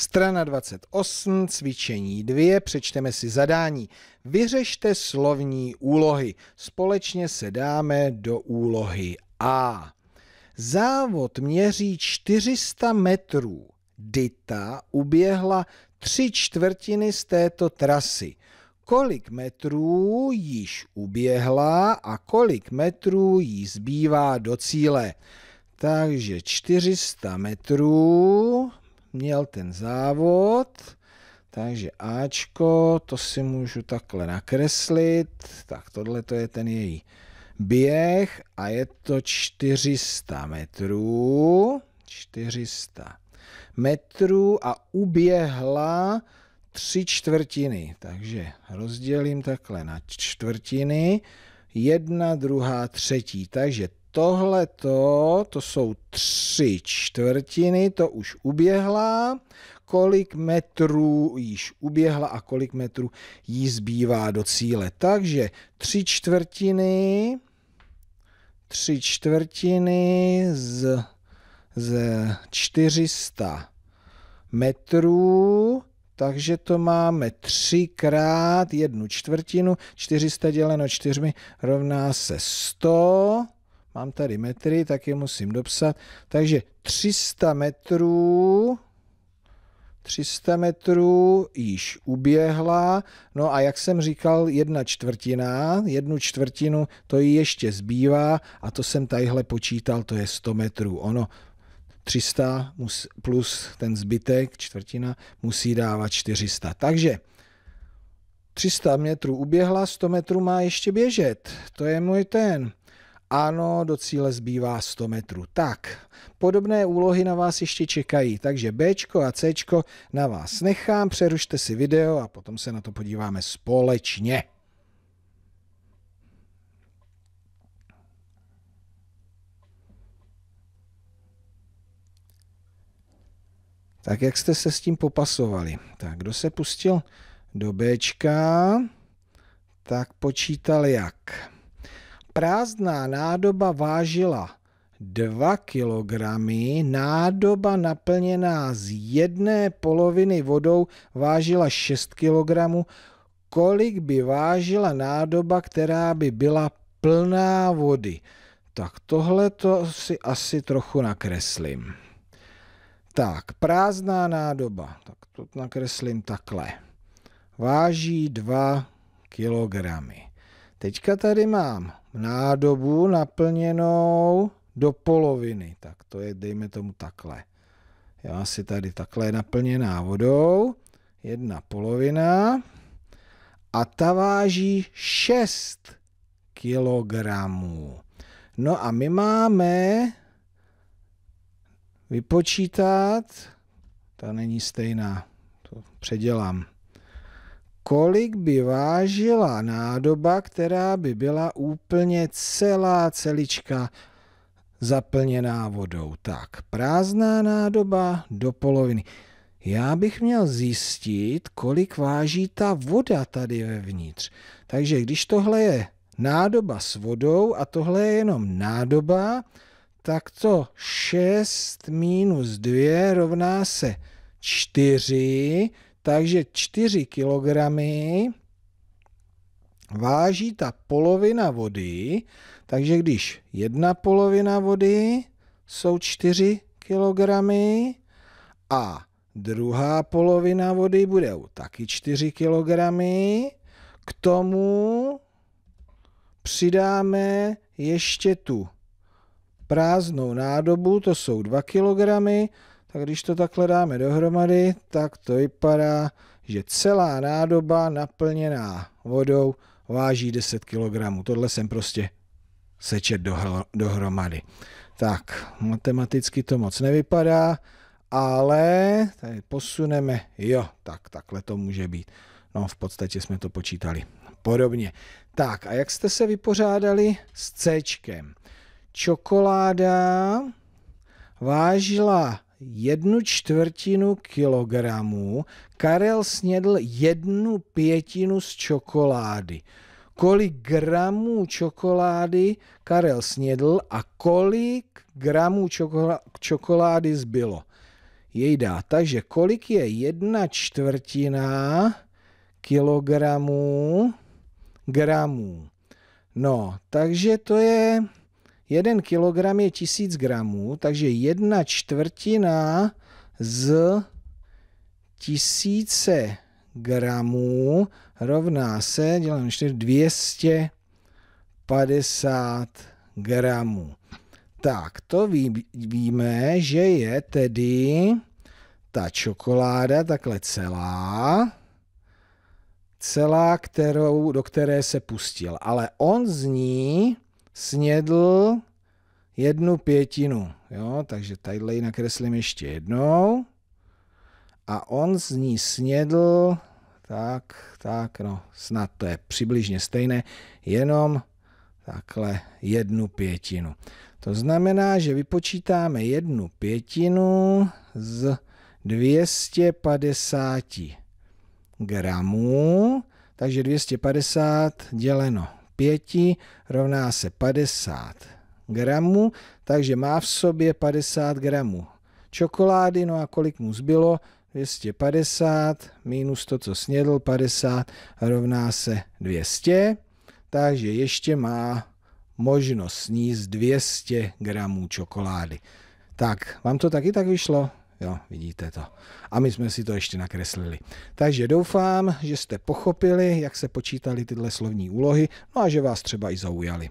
Strana 28, cvičení 2, přečteme si zadání. Vyřešte slovní úlohy. Společně se dáme do úlohy A. Závod měří 400 metrů. Dita uběhla tři čtvrtiny z této trasy. Kolik metrů již uběhla a kolik metrů jí zbývá do cíle? Takže 400 metrů měl ten závod, takže Ačko, to si můžu takhle nakreslit, tak tohle to je ten její běh a je to 400 metrů, 400 metrů a uběhla tři čtvrtiny, takže rozdělím takhle na čtvrtiny, jedna, druhá, třetí, takže tohle to, to jsou tři čtvrtiny, to už uběhla. Kolik metrů již uběhla a kolik metrů jí zbývá do cíle. Takže tři čtvrtiny, tři čtvrtiny z, z 400 metrů, takže to máme 3 krát jednu čtvrtinu, 400 děleno 4 rovná se 100, mám tady metry, tak je musím dopsat. Takže 300 metrů 300 metrů již uběhla, no a jak jsem říkal, jedna čtvrtina, jednu čtvrtinu to jí ještě zbývá a to jsem tadyhle počítal, to je 100 metrů. Ono 300 plus ten zbytek, čtvrtina, musí dávat 400. Takže 300 metrů uběhla, 100 metrů má ještě běžet. To je můj ten. Ano, do cíle zbývá 100 metrů. Tak, podobné úlohy na vás ještě čekají, takže B a C na vás nechám, přerušte si video a potom se na to podíváme společně. Tak jak jste se s tím popasovali? Tak kdo se pustil do Bčka, tak počítal jak? Prázdná nádoba vážila 2 kg, nádoba naplněná z jedné poloviny vodou vážila 6 kg, kolik by vážila nádoba, která by byla plná vody. Tak tohle to si asi trochu nakreslím. Tak, prázdná nádoba. Tak to nakreslím takhle. Váží 2 kilogramy. Teďka tady mám nádobu naplněnou do poloviny. Tak to je, dejme tomu, takhle. Já si tady takhle je naplněná vodou, jedna polovina a ta váží 6 kilogramů. No a my máme vypočítat, ta není stejná, to předělám kolik by vážila nádoba, která by byla úplně celá celička zaplněná vodou. Tak, prázdná nádoba do poloviny. Já bych měl zjistit, kolik váží ta voda tady vevnitř. Takže když tohle je nádoba s vodou a tohle je jenom nádoba, tak to 6 minus 2 rovná se 4 takže 4 kg váží ta polovina vody, takže když jedna polovina vody jsou 4 kg a druhá polovina vody bude taky 4 kg, k tomu přidáme ještě tu prázdnou nádobu, to jsou 2 kg, tak když to takhle dáme dohromady, tak to vypadá, že celá nádoba naplněná vodou váží 10 kg. Tohle jsem prostě sečet dohromady. Tak, matematicky to moc nevypadá, ale tady posuneme, jo, tak takhle to může být. No, v podstatě jsme to počítali podobně. Tak, a jak jste se vypořádali s C? Čokoláda vážila jednu čtvrtinu kilogramu, Karel snědl jednu pětinu z čokolády. Kolik gramů čokolády Karel snědl a kolik gramů čokolády zbylo? Jej dá. Takže kolik je jedna čtvrtina kilogramů gramů? No, takže to je 1 kg je 1000 gramů, takže 1 čtvrtina z 1000 gramů rovná se, dělám 4, 250 gramů. Tak, to ví, víme, že je tedy ta čokoláda takhle celá, celá, kterou, do které se pustil. Ale on z ní snědl jednu pětinu. Jo? Takže tadyhle ji nakreslím ještě jednou. A on z ní snědl, tak, tak, no, snad to je přibližně stejné, jenom takhle jednu pětinu. To znamená, že vypočítáme jednu pětinu z 250 gramů, takže 250 děleno 5 rovná se 50 gramů, takže má v sobě 50 gramů čokolády, no a kolik mu zbylo? 250 minus to, co snědl, 50 rovná se 200, takže ještě má možnost sníst 200 gramů čokolády. Tak, vám to taky tak vyšlo? Jo, vidíte to. A my jsme si to ještě nakreslili. Takže doufám, že jste pochopili, jak se počítaly tyhle slovní úlohy, no a že vás třeba i zaujali.